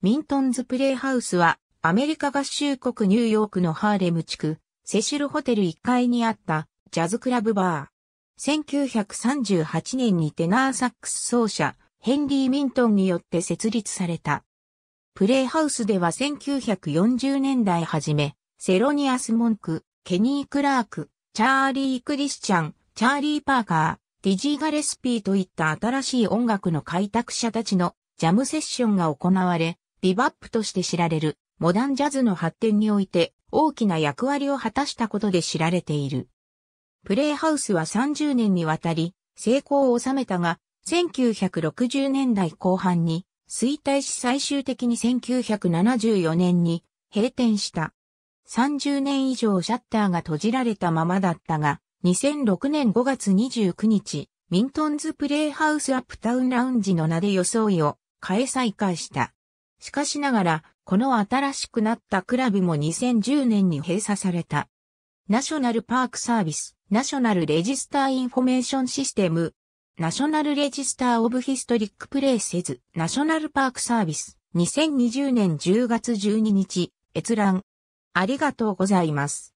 ミントンズプレイハウスは、アメリカ合衆国ニューヨークのハーレム地区、セシルホテル1階にあったジャズクラブバー。1938年にテナーサックス奏者、ヘンリー・ミントンによって設立された。プレイハウスでは1940年代初め、セロニアス・モンク、ケニー・クラーク、チャーリー・クリスチャン、チャーリー・パーカー、ディジー・ガレスピーといった新しい音楽の開拓者たちのジャムセッションが行われ、ビバップとして知られる、モダンジャズの発展において大きな役割を果たしたことで知られている。プレイハウスは30年にわたり成功を収めたが、1960年代後半に衰退し最終的に1974年に閉店した。30年以上シャッターが閉じられたままだったが、2006年5月29日、ミントンズプレイハウスアップタウンラウンジの名で装いを変え再開した。しかしながら、この新しくなったクラブも2010年に閉鎖された。ナショナルパークサービス、ナショナルレジスターインフォメーションシステム、ナショナルレジスターオブヒストリックプレイセズ、ナショナルパークサービス、2020年10月12日、閲覧。ありがとうございます。